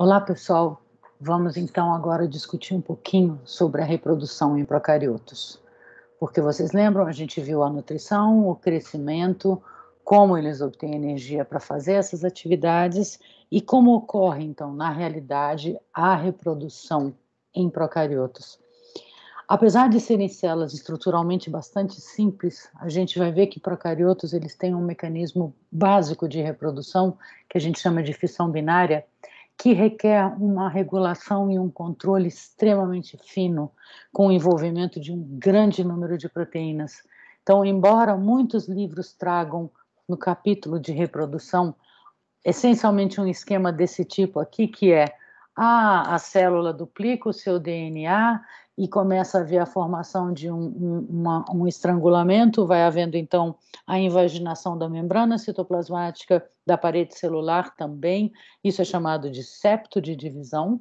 Olá, pessoal. Vamos então agora discutir um pouquinho sobre a reprodução em procariotos. Porque vocês lembram, a gente viu a nutrição, o crescimento, como eles obtêm energia para fazer essas atividades e como ocorre então na realidade a reprodução em procariotos. Apesar de serem células estruturalmente bastante simples, a gente vai ver que procariotos eles têm um mecanismo básico de reprodução que a gente chama de fissão binária, que requer uma regulação e um controle extremamente fino, com o envolvimento de um grande número de proteínas. Então, embora muitos livros tragam no capítulo de reprodução essencialmente um esquema desse tipo aqui, que é ah, a célula duplica o seu DNA e começa a haver a formação de um, um, uma, um, estrangulamento, vai havendo então a invaginação da membrana citoplasmática da parede celular também, isso é chamado de septo de divisão.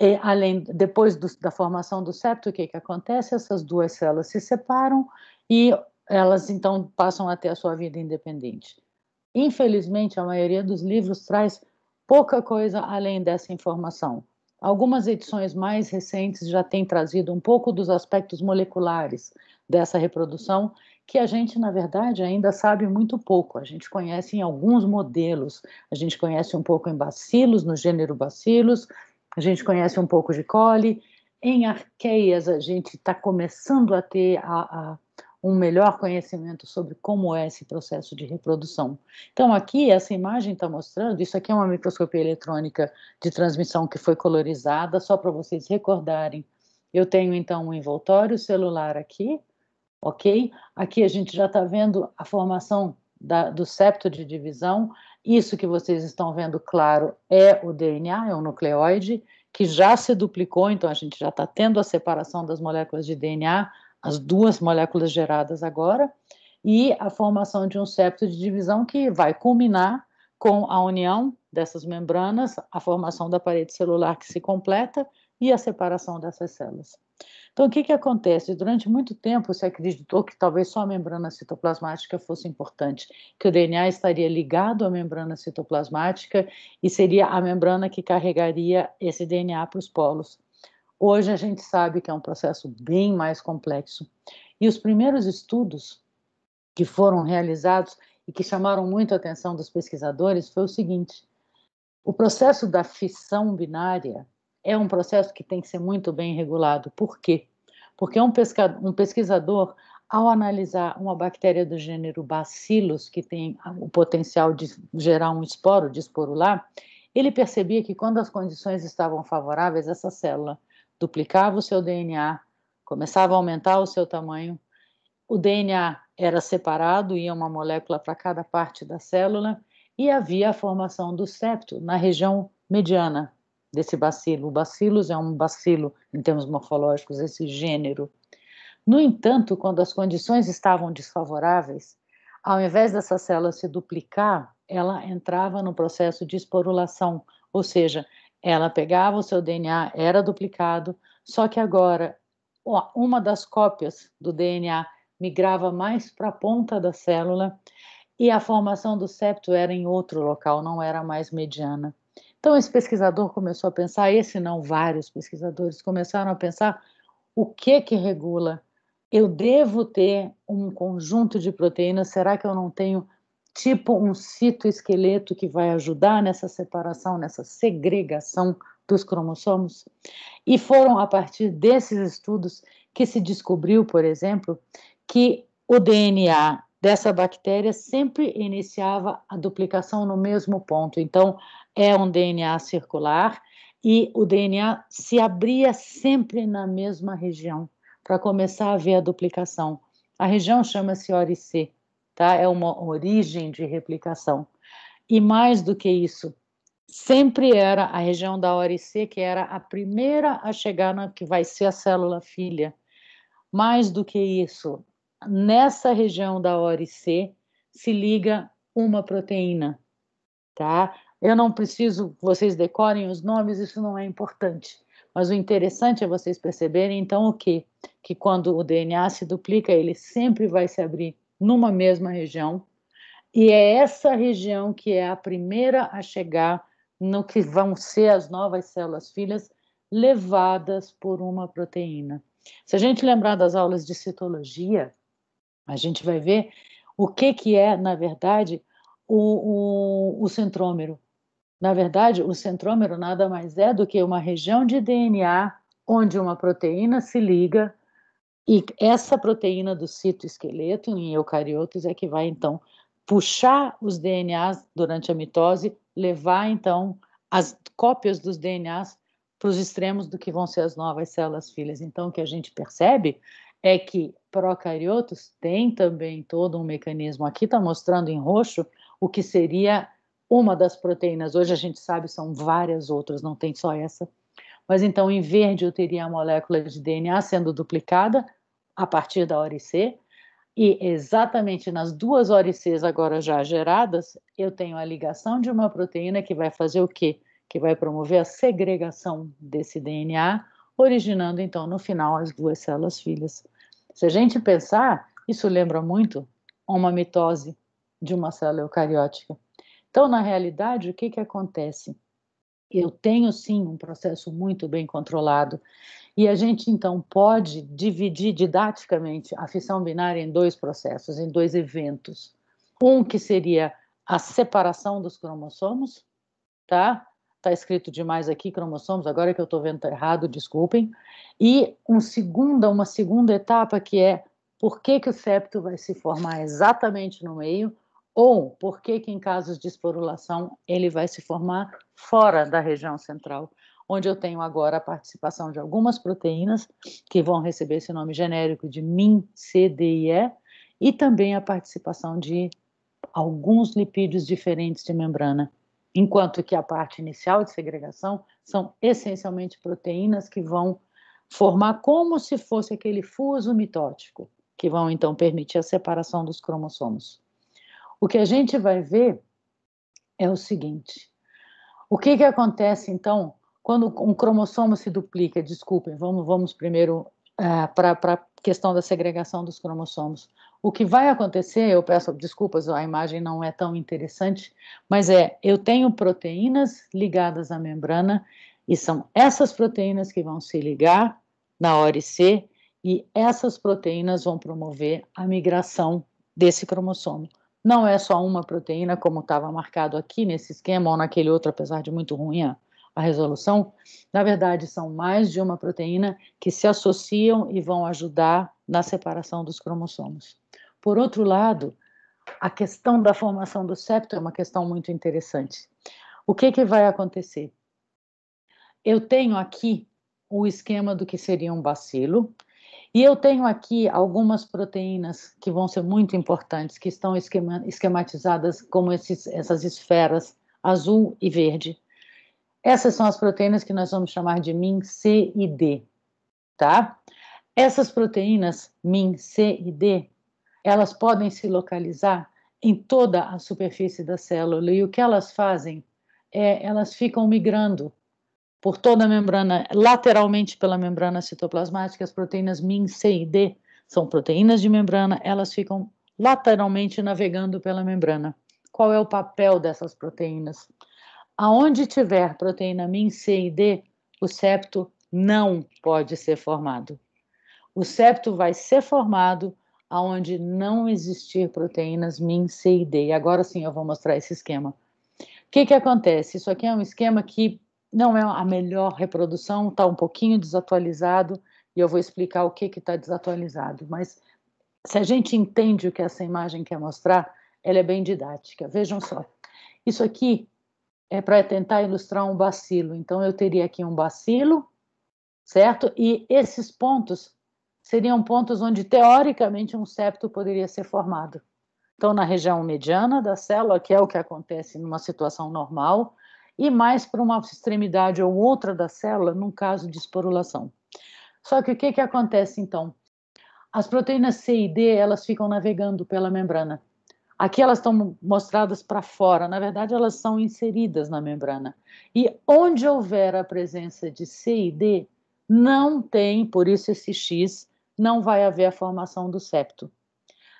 E, além, depois do, da formação do septo, o que, que acontece? Essas duas células se separam e elas então passam a ter a sua vida independente. Infelizmente, a maioria dos livros traz pouca coisa além dessa informação Algumas edições mais recentes já têm trazido um pouco dos aspectos moleculares dessa reprodução, que a gente, na verdade, ainda sabe muito pouco. A gente conhece em alguns modelos, a gente conhece um pouco em bacilos, no gênero bacilos, a gente conhece um pouco de coli. Em arqueias, a gente está começando a ter a, a um melhor conhecimento sobre como é esse processo de reprodução. Então, aqui, essa imagem está mostrando, isso aqui é uma microscopia eletrônica de transmissão que foi colorizada, só para vocês recordarem. Eu tenho, então, um envoltório celular aqui, ok? Aqui a gente já está vendo a formação da, do septo de divisão. Isso que vocês estão vendo, claro, é o DNA, é o nucleóide que já se duplicou, então a gente já está tendo a separação das moléculas de DNA as duas moléculas geradas agora, e a formação de um septo de divisão que vai culminar com a união dessas membranas, a formação da parede celular que se completa e a separação dessas células. Então, o que, que acontece? Durante muito tempo se acreditou que talvez só a membrana citoplasmática fosse importante, que o DNA estaria ligado à membrana citoplasmática e seria a membrana que carregaria esse DNA para os polos. Hoje a gente sabe que é um processo bem mais complexo. E os primeiros estudos que foram realizados e que chamaram muito a atenção dos pesquisadores foi o seguinte: o processo da fissão binária é um processo que tem que ser muito bem regulado. Por quê? Porque um, pescador, um pesquisador, ao analisar uma bactéria do gênero Bacillus, que tem o potencial de gerar um esporo, de esporular, ele percebia que quando as condições estavam favoráveis, essa célula duplicava o seu DNA, começava a aumentar o seu tamanho. O DNA era separado, ia uma molécula para cada parte da célula, e havia a formação do septo na região mediana desse bacilo. O bacilos é um bacilo, em termos morfológicos, esse gênero. No entanto, quando as condições estavam desfavoráveis, ao invés dessa célula se duplicar, ela entrava no processo de esporulação, ou seja, ela pegava o seu DNA, era duplicado, só que agora uma das cópias do DNA migrava mais para a ponta da célula e a formação do septo era em outro local, não era mais mediana. Então esse pesquisador começou a pensar, esse não, vários pesquisadores começaram a pensar o que que regula. Eu devo ter um conjunto de proteínas, será que eu não tenho tipo um citoesqueleto que vai ajudar nessa separação, nessa segregação dos cromossomos. E foram a partir desses estudos que se descobriu, por exemplo, que o DNA dessa bactéria sempre iniciava a duplicação no mesmo ponto. Então, é um DNA circular e o DNA se abria sempre na mesma região para começar a ver a duplicação. A região chama-se ORC, tá? É uma origem de replicação. E mais do que isso, sempre era a região da ORC que era a primeira a chegar na que vai ser a célula filha. Mais do que isso, nessa região da ORC se liga uma proteína, tá? Eu não preciso vocês decorem os nomes, isso não é importante. Mas o interessante é vocês perceberem então o quê? Que quando o DNA se duplica, ele sempre vai se abrir numa mesma região, e é essa região que é a primeira a chegar no que vão ser as novas células filhas levadas por uma proteína. Se a gente lembrar das aulas de citologia, a gente vai ver o que, que é, na verdade, o, o, o centrômero. Na verdade, o centrômero nada mais é do que uma região de DNA onde uma proteína se liga e essa proteína do citoesqueleto em eucariotos é que vai então puxar os DNAs durante a mitose, levar então as cópias dos DNAs para os extremos do que vão ser as novas células filhas. Então, o que a gente percebe é que procariotos têm também todo um mecanismo. Aqui está mostrando em roxo o que seria uma das proteínas. Hoje a gente sabe são várias outras, não tem só essa mas então, em verde, eu teria a molécula de DNA sendo duplicada a partir da ORC, e exatamente nas duas ORCs agora já geradas, eu tenho a ligação de uma proteína que vai fazer o quê? Que vai promover a segregação desse DNA, originando então no final as duas células filhas. Se a gente pensar, isso lembra muito uma mitose de uma célula eucariótica. Então, na realidade, o que, que acontece? eu tenho sim um processo muito bem controlado. E a gente então pode dividir didaticamente a fissão binária em dois processos, em dois eventos. Um que seria a separação dos cromossomos, tá? Tá escrito demais aqui cromossomos, agora que eu estou vendo tá errado, desculpem. E um segunda, uma segunda etapa que é por que, que o septo vai se formar exatamente no meio ou por que, que em casos de esporulação ele vai se formar fora da região central, onde eu tenho agora a participação de algumas proteínas que vão receber esse nome genérico de MIN-CDIE e também a participação de alguns lipídios diferentes de membrana, enquanto que a parte inicial de segregação são essencialmente proteínas que vão formar como se fosse aquele fuso mitótico, que vão então permitir a separação dos cromossomos. O que a gente vai ver é o seguinte: o que, que acontece então quando um cromossomo se duplica? Desculpem, vamos, vamos primeiro uh, é, para a questão da segregação dos cromossomos. O que vai acontecer, eu peço desculpas, a imagem não é tão interessante, mas é: eu tenho proteínas ligadas à membrana, e são essas proteínas que vão se ligar na hora ORC, e essas proteínas vão promover a migração desse cromossomo. Não é só uma proteína, como estava marcado aqui nesse esquema ou naquele outro, apesar de muito ruim a, a resolução. Na verdade, são mais de uma proteína que se associam e vão ajudar na separação dos cromossomos. Por outro lado, a questão da formação do septo é uma questão muito interessante. O que, que vai acontecer? Eu tenho aqui o esquema do que seria um bacilo, e eu tenho aqui algumas proteínas que vão ser muito importantes, que estão esquema, esquematizadas como esses, essas esferas azul e verde. Essas são as proteínas que nós vamos chamar de MIN, C e D, tá? Essas proteínas MIN, C e D, elas podem se localizar em toda a superfície da célula e o que elas fazem é elas ficam migrando por toda a membrana, lateralmente pela membrana citoplasmática, as proteínas MIN, C e D são proteínas de membrana, elas ficam lateralmente navegando pela membrana. Qual é o papel dessas proteínas? Aonde tiver proteína MIN, C e D, o septo não pode ser formado. O septo vai ser formado aonde não existir proteínas MIN, C e D. E agora sim eu vou mostrar esse esquema. O que, que acontece? Isso aqui é um esquema que não é a melhor reprodução, está um pouquinho desatualizado, e eu vou explicar o que está desatualizado. Mas se a gente entende o que essa imagem quer mostrar, ela é bem didática. Vejam só, isso aqui é para tentar ilustrar um bacilo. Então, eu teria aqui um bacilo, certo? E esses pontos seriam pontos onde, teoricamente, um septo poderia ser formado. Então, na região mediana da célula, que é o que acontece numa situação normal, e mais para uma extremidade ou outra da célula, num caso de esporulação. Só que o que, que acontece então? As proteínas C e D elas ficam navegando pela membrana. Aqui elas estão mostradas para fora, na verdade elas são inseridas na membrana. E onde houver a presença de C e D, não tem, por isso esse X, não vai haver a formação do septo.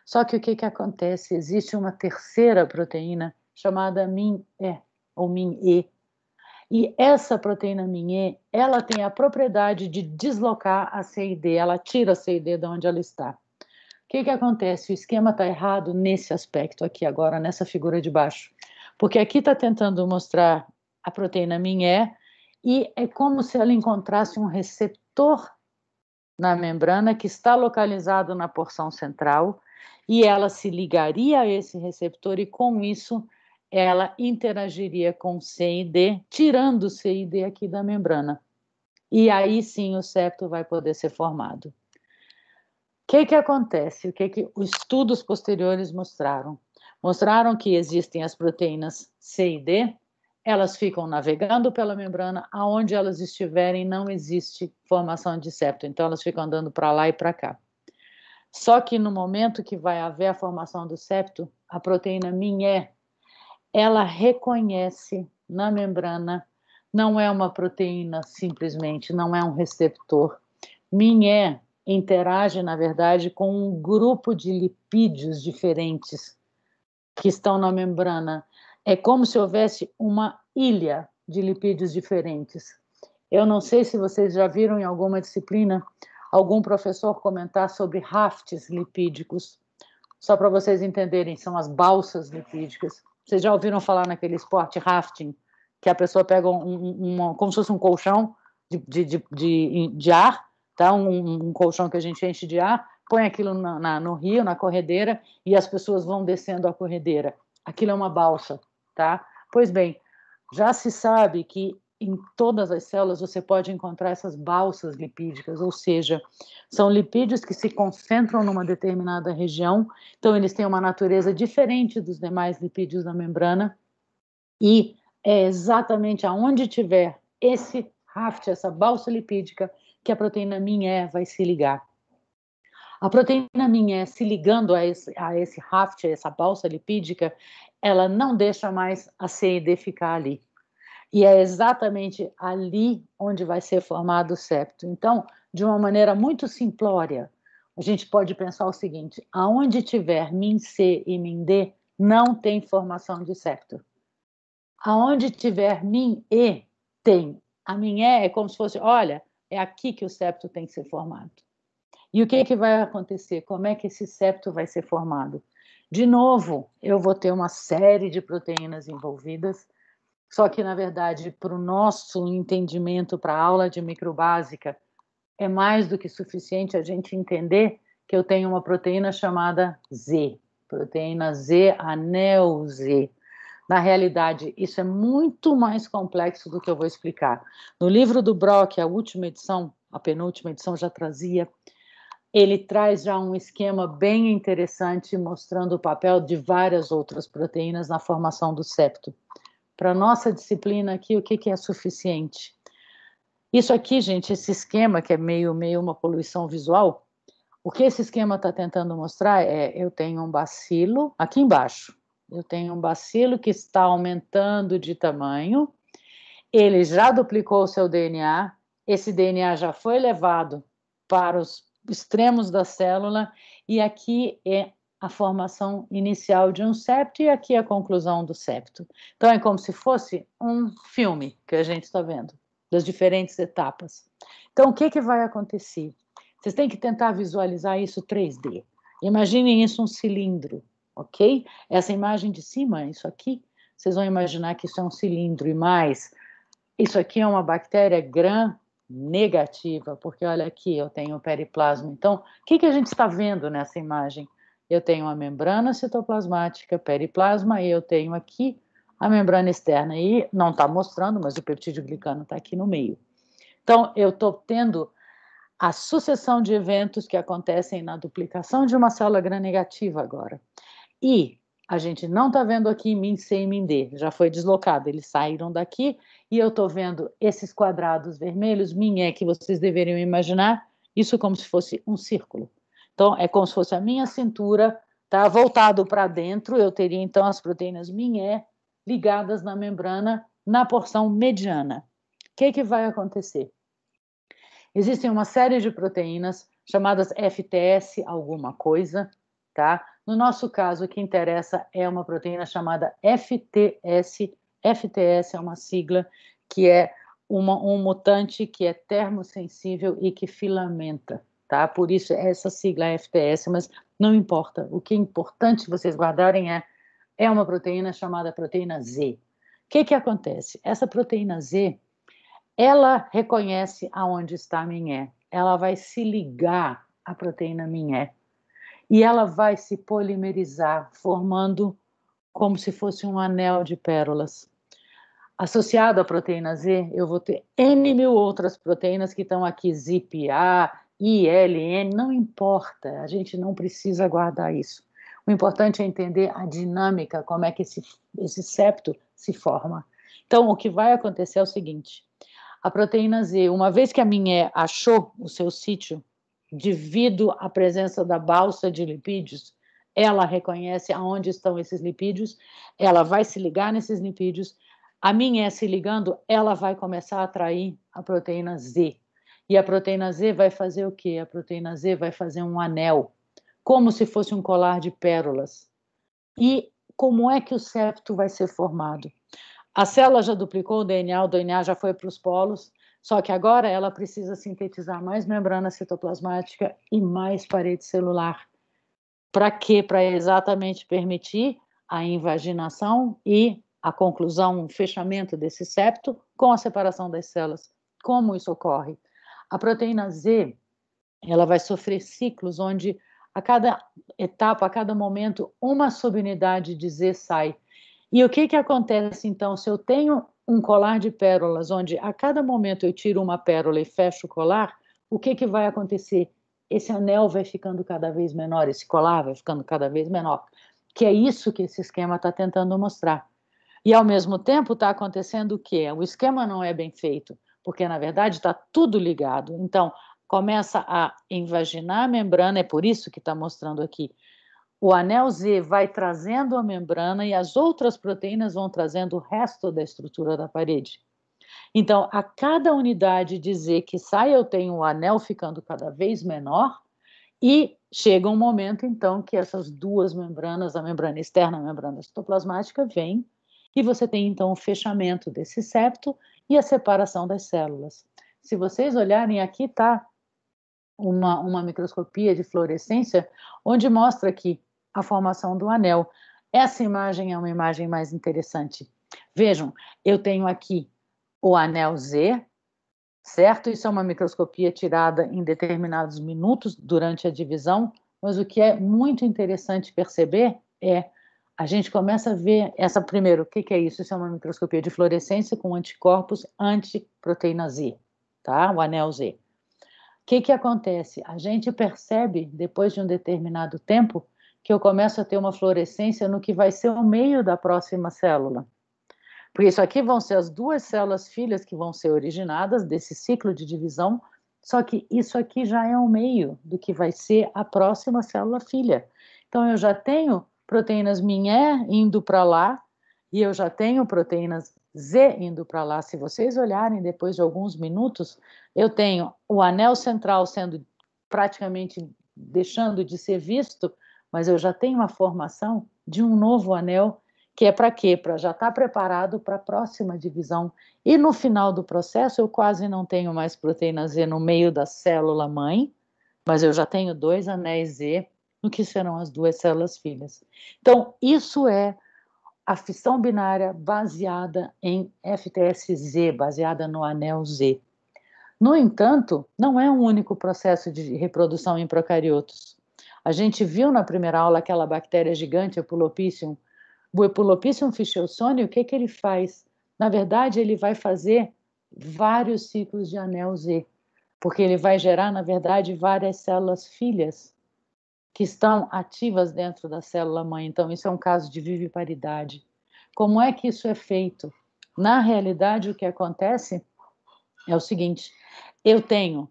Só que o que, que acontece? Existe uma terceira proteína chamada MIN-E, ou min E essa proteína Min E ela tem a propriedade de deslocar a CID, ela tira a CID de onde ela está. O que, que acontece? O esquema está errado nesse aspecto aqui agora, nessa figura de baixo. Porque aqui está tentando mostrar a proteína Min E e é como se ela encontrasse um receptor na membrana que está localizado na porção central e ela se ligaria a esse receptor e com isso ela interagiria com e CID, tirando e CID aqui da membrana. E aí sim o septo vai poder ser formado. O que, que acontece? O que, que os estudos posteriores mostraram? Mostraram que existem as proteínas C e D, elas ficam navegando pela membrana, aonde elas estiverem não existe formação de septo, então elas ficam andando para lá e para cá. Só que no momento que vai haver a formação do septo, a proteína MINHE, ela reconhece na membrana, não é uma proteína simplesmente, não é um receptor. Minhé interage, na verdade, com um grupo de lipídios diferentes que estão na membrana. É como se houvesse uma ilha de lipídios diferentes. Eu não sei se vocês já viram em alguma disciplina algum professor comentar sobre rafts lipídicos. Só para vocês entenderem, são as balsas lipídicas. Vocês já ouviram falar naquele esporte rafting, que a pessoa pega um, uma, como se fosse um colchão de, de, de, de ar, tá? Um, um, colchão que a gente enche de ar, põe aquilo na, na, no rio, na corredeira, e as pessoas vão descendo a corredeira. Aquilo é uma balsa, tá? Pois bem, já se sabe que em todas as células você pode encontrar essas balsas lipídicas, ou seja, são lipídios que se concentram numa determinada região, então eles têm uma natureza diferente dos demais lipídios da membrana, e é exatamente aonde tiver esse raft, essa balsa lipídica, que a proteína min E vai se ligar. A proteína min E se ligando a esse, a esse raft, a essa balsa lipídica, ela não deixa mais a CID ficar ali e é exatamente ali onde vai ser formado o septo. Então, de uma maneira muito simplória, a gente pode pensar o seguinte: aonde tiver min C e min D, não tem formação de septo. Aonde tiver min E, tem. A min E é como se fosse, olha, é aqui que o septo tem que ser formado. E o que, é que vai acontecer? Como é que esse septo vai ser formado? De novo, eu vou ter uma série de proteínas envolvidas só que, na verdade, para o nosso entendimento, para a aula de microbásica, é mais do que suficiente a gente entender que eu tenho uma proteína chamada Z, proteína Z, anel Z. Na realidade, isso é muito mais complexo do que eu vou explicar. No livro do Brock, a última edição, a penúltima edição já trazia, ele traz já um esquema bem interessante mostrando o papel de várias outras proteínas na formação do septo para nossa disciplina aqui, o que, que é suficiente. Isso aqui, gente, esse esquema que é meio, meio uma poluição visual, o que esse esquema está tentando mostrar é: eu tenho um bacilo aqui embaixo, eu tenho um bacilo que está aumentando de tamanho, ele já duplicou o seu DNA, esse DNA já foi levado para os extremos da célula, e aqui é a formação inicial de um septo e aqui a conclusão do septo. Então é como se fosse um filme que a gente está vendo, das diferentes etapas. Então o que, que vai acontecer? Vocês têm que tentar visualizar isso 3D. Imaginem isso um cilindro, ok? Essa imagem de cima, isso aqui, vocês vão imaginar que isso é um cilindro e mais. Isso aqui é uma bactéria gram negativa, porque olha aqui, eu tenho periplasma. Então, o que, que a gente está vendo nessa imagem? eu tenho a membrana citoplasmática, periplasma, e eu tenho aqui a membrana externa. E não está mostrando, mas o peptídeo glicano está aqui no meio. Então, eu estou tendo a sucessão de eventos que acontecem na duplicação de uma célula gram-negativa agora. E a gente não está vendo aqui min C e min D, já foi deslocado, eles saíram daqui e eu estou vendo esses quadrados vermelhos, min é que vocês deveriam imaginar, isso como se fosse um círculo. Então, é como se fosse a minha cintura, tá? Voltado para dentro, eu teria então as proteínas minhé ligadas na membrana na porção mediana. O que, que vai acontecer? Existem uma série de proteínas chamadas FTS alguma coisa, tá? No nosso caso, o que interessa é uma proteína chamada FTS. FTS é uma sigla que é uma, um mutante que é termosensível e que filamenta tá? Por isso essa sigla é FPS mas não importa. O que é importante vocês guardarem é é uma proteína chamada proteína Z. O que é que acontece? Essa proteína Z, ela reconhece aonde está a minhé. Ela vai se ligar à proteína minha e ela vai se polimerizar, formando como se fosse um anel de pérolas. Associado à proteína Z, eu vou ter N mil outras proteínas que estão aqui, zip A ILN, não importa, a gente não precisa guardar isso. O importante é entender a dinâmica, como é que esse, esse septo se forma. Então, o que vai acontecer é o seguinte: a proteína Z, uma vez que a minha achou o seu sítio, devido à presença da balsa de lipídios, ela reconhece aonde estão esses lipídios, ela vai se ligar nesses lipídios. A minha se ligando, ela vai começar a atrair a proteína Z. E a proteína Z vai fazer o quê? A proteína Z vai fazer um anel, como se fosse um colar de pérolas. E como é que o septo vai ser formado? A célula já duplicou o DNA, o DNA já foi para os polos, só que agora ela precisa sintetizar mais membrana citoplasmática e mais parede celular. Para quê? Para exatamente permitir a invaginação e a conclusão, o fechamento desse septo com a separação das células. Como isso ocorre? A proteína Z, ela vai sofrer ciclos onde a cada etapa, a cada momento, uma subunidade de Z sai. E o que, que acontece então se eu tenho um colar de pérolas, onde a cada momento eu tiro uma pérola e fecho o colar, o que, que vai acontecer? Esse anel vai ficando cada vez menor, esse colar vai ficando cada vez menor. Que é isso que esse esquema está tentando mostrar. E ao mesmo tempo está acontecendo o quê? O esquema não é bem feito porque na verdade está tudo ligado. Então, começa a invaginar a membrana, é por isso que está mostrando aqui. O anel Z vai trazendo a membrana e as outras proteínas vão trazendo o resto da estrutura da parede. Então, a cada unidade de Z que sai, eu tenho o anel ficando cada vez menor e chega um momento, então, que essas duas membranas, a membrana externa e a membrana citoplasmática, vêm e você tem, então, o fechamento desse septo e a separação das células. Se vocês olharem, aqui está uma, uma microscopia de fluorescência, onde mostra aqui a formação do anel. Essa imagem é uma imagem mais interessante. Vejam, eu tenho aqui o anel Z, certo? Isso é uma microscopia tirada em determinados minutos durante a divisão, mas o que é muito interessante perceber é a gente começa a ver essa primeiro, o que, que, é isso? Isso é uma microscopia de fluorescência com anticorpos antiproteína Z, tá? O anel Z. O que, que acontece? A gente percebe, depois de um determinado tempo, que eu começo a ter uma fluorescência no que vai ser o meio da próxima célula. Por isso aqui vão ser as duas células filhas que vão ser originadas desse ciclo de divisão, só que isso aqui já é o meio do que vai ser a próxima célula filha. Então eu já tenho proteínas minhé indo para lá, e eu já tenho proteínas Z indo para lá. Se vocês olharem depois de alguns minutos, eu tenho o anel central sendo praticamente deixando de ser visto, mas eu já tenho uma formação de um novo anel que é para quê? Para já estar tá preparado para a próxima divisão. E no final do processo, eu quase não tenho mais proteína Z no meio da célula mãe, mas eu já tenho dois anéis Z no que serão as duas células filhas. Então, isso é a fissão binária baseada em FTSZ, baseada no anel Z. No entanto, não é um único processo de reprodução em procariotos. A gente viu na primeira aula aquela bactéria gigante, Epulopicium. O Epulopicium fischelsoni, o que, que ele faz? Na verdade, ele vai fazer vários ciclos de anel Z, porque ele vai gerar, na verdade, várias células filhas que estão ativas dentro da célula mãe. Então, isso é um caso de viviparidade. Como é que isso é feito? Na realidade, o que acontece é o seguinte: eu tenho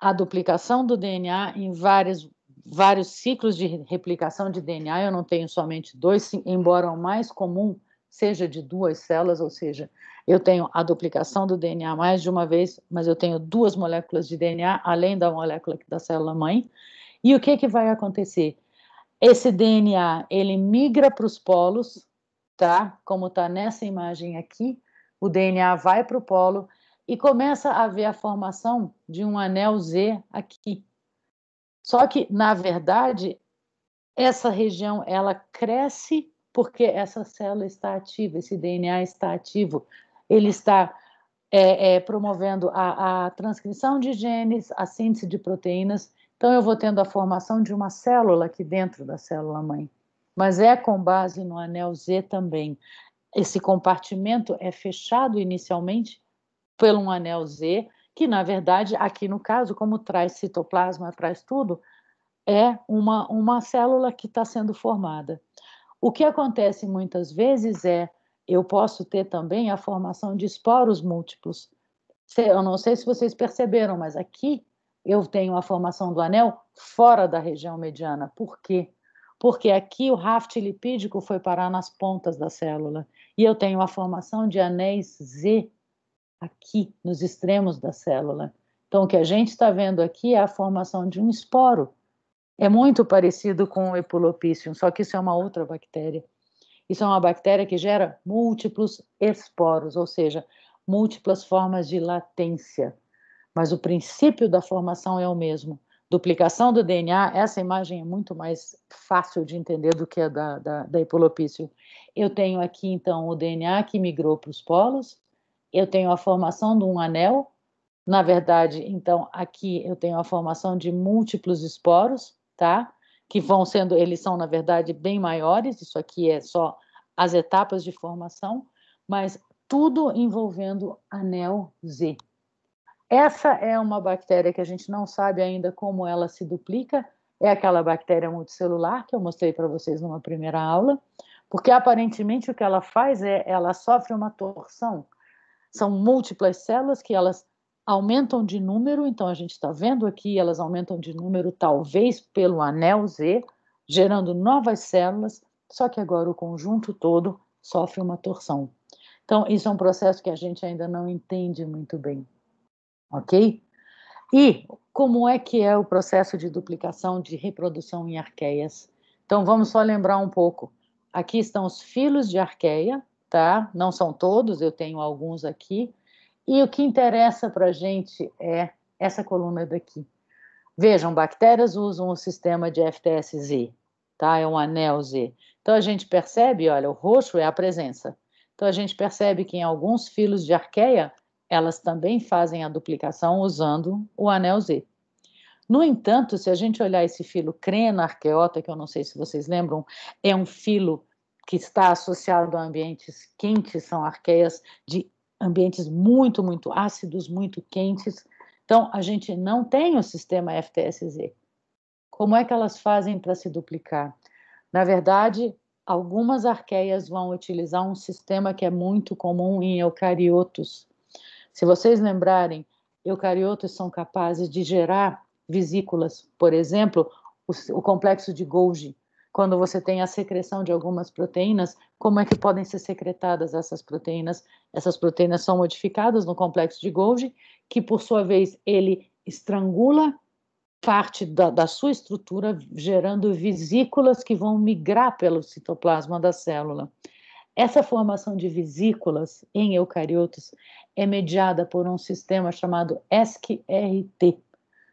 a duplicação do DNA em vários vários ciclos de replicação de DNA, eu não tenho somente dois, embora o mais comum seja de duas células, ou seja, eu tenho a duplicação do DNA mais de uma vez, mas eu tenho duas moléculas de DNA além da molécula da célula mãe. E o que, que vai acontecer? Esse DNA ele migra para os polos, tá? Como está nessa imagem aqui, o DNA vai para o polo e começa a ver a formação de um anel Z aqui. Só que, na verdade, essa região ela cresce porque essa célula está ativa, esse DNA está ativo, ele está é, é, promovendo a, a transcrição de genes, a síntese de proteínas então eu vou tendo a formação de uma célula aqui dentro da célula mãe, mas é com base no anel Z também. Esse compartimento é fechado inicialmente por um anel Z, que na verdade, aqui no caso, como traz citoplasma, traz tudo, é uma, uma célula que está sendo formada. O que acontece muitas vezes é eu posso ter também a formação de esporos múltiplos. Eu não sei se vocês perceberam, mas aqui eu tenho a formação do anel fora da região mediana. Por quê? Porque aqui o raft lipídico foi parar nas pontas da célula e eu tenho a formação de anéis Z aqui nos extremos da célula. Então, o que a gente está vendo aqui é a formação de um esporo. É muito parecido com o Epulopicium, só que isso é uma outra bactéria. Isso é uma bactéria que gera múltiplos esporos, ou seja, múltiplas formas de latência mas o princípio da formação é o mesmo. Duplicação do DNA, essa imagem é muito mais fácil de entender do que a da, da, da hipolopício. Eu tenho aqui, então, o DNA que migrou para os polos, eu tenho a formação de um anel, na verdade, então, aqui eu tenho a formação de múltiplos esporos, tá? Que vão sendo, eles são, na verdade, bem maiores, isso aqui é só as etapas de formação, mas tudo envolvendo anel Z, essa é uma bactéria que a gente não sabe ainda como ela se duplica, é aquela bactéria multicelular que eu mostrei para vocês numa primeira aula, porque aparentemente o que ela faz é ela sofre uma torção. São múltiplas células que elas aumentam de número, então a gente está vendo aqui, elas aumentam de número talvez pelo anel Z, gerando novas células, só que agora o conjunto todo sofre uma torção. Então, isso é um processo que a gente ainda não entende muito bem ok? E como é que é o processo de duplicação de reprodução em arqueias? Então vamos só lembrar um pouco. Aqui estão os filos de arqueia, tá? Não são todos, eu tenho alguns aqui. E o que interessa para a gente é essa coluna daqui. Vejam, bactérias usam o sistema de FTS-Z, tá? É um anel Z. Então a gente percebe, olha, o roxo é a presença. Então a gente percebe que em alguns filos de arqueia elas também fazem a duplicação usando o anel Z. No entanto, se a gente olhar esse filo crena arqueota, que eu não sei se vocês lembram, é um filo que está associado a ambientes quentes, são arqueias de ambientes muito, muito ácidos, muito quentes. Então, a gente não tem o sistema FTSZ. Como é que elas fazem para se duplicar? Na verdade, algumas arqueias vão utilizar um sistema que é muito comum em eucariotos, se vocês lembrarem, eucariotos são capazes de gerar vesículas, por exemplo, o, o complexo de Golgi. Quando você tem a secreção de algumas proteínas, como é que podem ser secretadas essas proteínas? Essas proteínas são modificadas no complexo de Golgi, que por sua vez ele estrangula parte da, da, sua estrutura, gerando vesículas que vão migrar pelo citoplasma da célula. Essa formação de vesículas em eucariotos é mediada por um sistema chamado ESC-RT.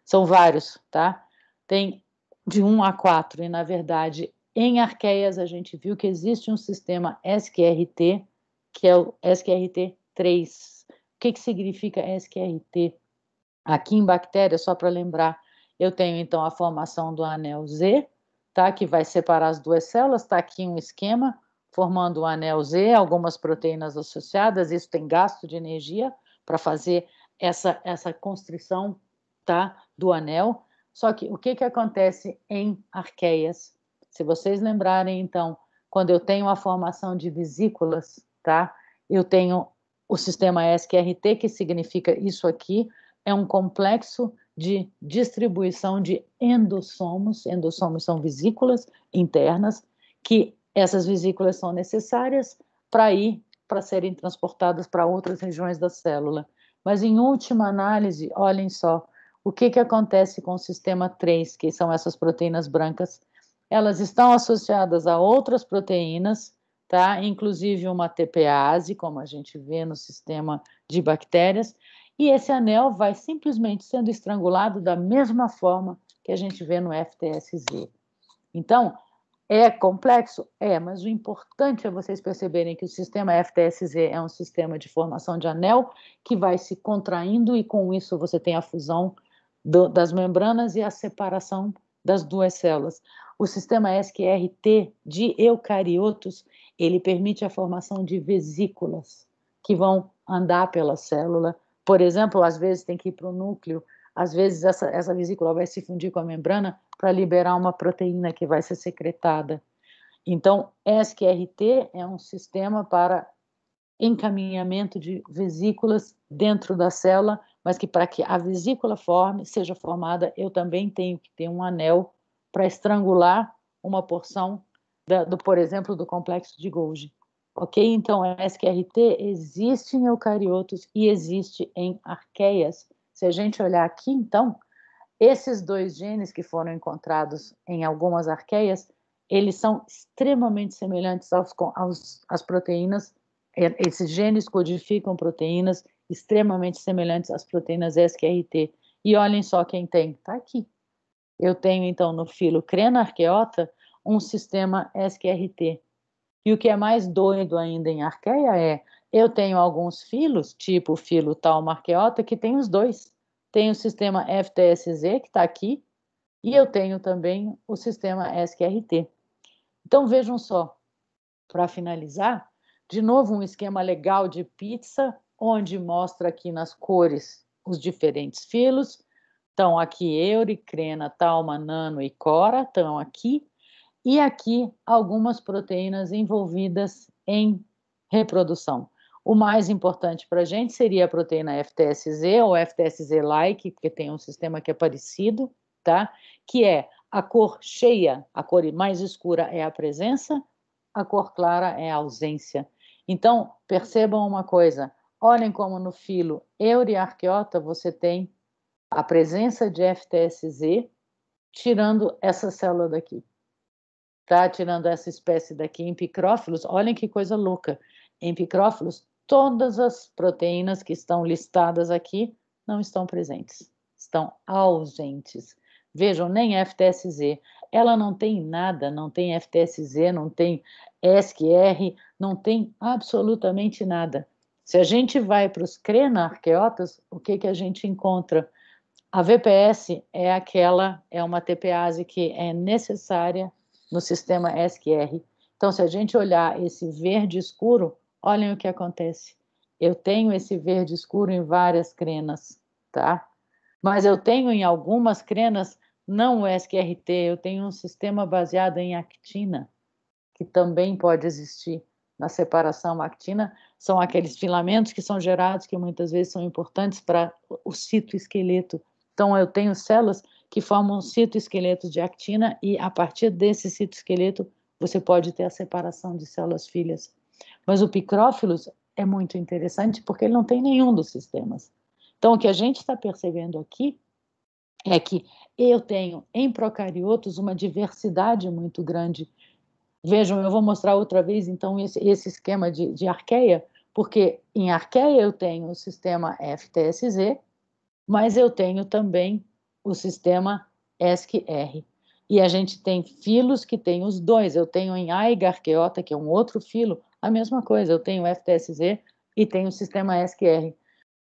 São vários, tá? Tem de 1 a 4, e na verdade, em Arqueias, a gente viu que existe um sistema ESC-RT, que é o ESC-RT 3. O que, que significa ESC-RT? Aqui em bactéria, só para lembrar, eu tenho então a formação do anel Z, tá? Que vai separar as duas células, Tá aqui um esquema formando o anel Z, algumas proteínas associadas, isso tem gasto de energia para fazer essa, essa constrição tá, do anel. Só que o que, que acontece em arqueias? Se vocês lembrarem, então, quando eu tenho a formação de vesículas, tá? Eu tenho o sistema SQRT, que significa isso aqui, é um complexo de distribuição de endossomos, endossomos são vesículas internas, que essas vesículas são necessárias para ir para serem transportadas para outras regiões da célula. Mas em última análise, olhem só, o que, que acontece com o sistema 3, que são essas proteínas brancas? Elas estão associadas a outras proteínas, tá? Inclusive uma TPase, como a gente vê no sistema de bactérias, e esse anel vai simplesmente sendo estrangulado da mesma forma que a gente vê no FTSZ. Então, é complexo? É, mas o importante é vocês perceberem que o sistema FTSZ é um sistema de formação de anel que vai se contraindo e com isso você tem a fusão do, das membranas e a separação das duas células. O sistema SQRT de eucariotos, ele permite a formação de vesículas que vão andar pela célula. Por exemplo, às vezes tem que ir para o núcleo às vezes essa, essa vesícula vai se fundir com a membrana para liberar uma proteína que vai ser secretada. Então, SQRT é um sistema para encaminhamento de vesículas dentro da célula, mas que para que a vesícula forme, seja formada, eu também tenho que ter um anel para estrangular uma porção da, do, por exemplo, do complexo de Golgi. Ok? Então, SQRT existe em eucariotos e existe em arqueias, se a gente olhar aqui, então, esses dois genes que foram encontrados em algumas arqueias, eles são extremamente semelhantes aos, aos, às proteínas. Esses genes codificam proteínas extremamente semelhantes às proteínas SQRT. E olhem só quem tem, está aqui. Eu tenho, então, no filo crena-arqueota, um sistema SQRT. E o que é mais doido ainda em arqueia é eu tenho alguns filos, tipo o filo tal Marqueota, que tem os dois. Tem o sistema FTSZ, que está aqui, e eu tenho também o sistema SQRT. Então, vejam só, para finalizar, de novo um esquema legal de pizza, onde mostra aqui nas cores os diferentes filos. Então, aqui Eure, Crena, Talma, Nano e Cora estão aqui. E aqui algumas proteínas envolvidas em reprodução. O mais importante para a gente seria a proteína FTSZ ou FTSZ-like, porque tem um sistema que é parecido, tá? Que é a cor cheia, a cor mais escura é a presença, a cor clara é a ausência. Então, percebam uma coisa: olhem como no filo euriarqueota você tem a presença de FTSZ tirando essa célula daqui, tá? Tirando essa espécie daqui em picrófilos. Olhem que coisa louca! Em picrófilos, todas as proteínas que estão listadas aqui não estão presentes, estão ausentes. Vejam, nem FTSZ, ela não tem nada, não tem FTSZ, não tem Sqr, não tem absolutamente nada. Se a gente vai para os crenarqueotas, o que, que a gente encontra? A VPS é aquela, é uma TPase que é necessária no sistema Sqr. Então, se a gente olhar esse verde escuro, olhem o que acontece. Eu tenho esse verde escuro em várias crenas, tá? Mas eu tenho em algumas crenas não o SQRT, eu tenho um sistema baseado em actina, que também pode existir na separação actina, são aqueles filamentos que são gerados, que muitas vezes são importantes para o citoesqueleto. Então, eu tenho células que formam um citoesqueleto de actina, e a partir desse citoesqueleto, você pode ter a separação de células filhas. Mas o Picrófilos é muito interessante porque ele não tem nenhum dos sistemas. Então, o que a gente está percebendo aqui é que eu tenho em procariotos uma diversidade muito grande. Vejam, eu vou mostrar outra vez, então, esse, esse esquema de, de arqueia, porque em arqueia eu tenho o sistema FTSZ, mas eu tenho também o sistema ESC-R. E a gente tem filos que têm os dois. Eu tenho em Aiga arqueota, que é um outro filo, a mesma coisa, eu tenho o FTSZ e tenho o sistema SQR.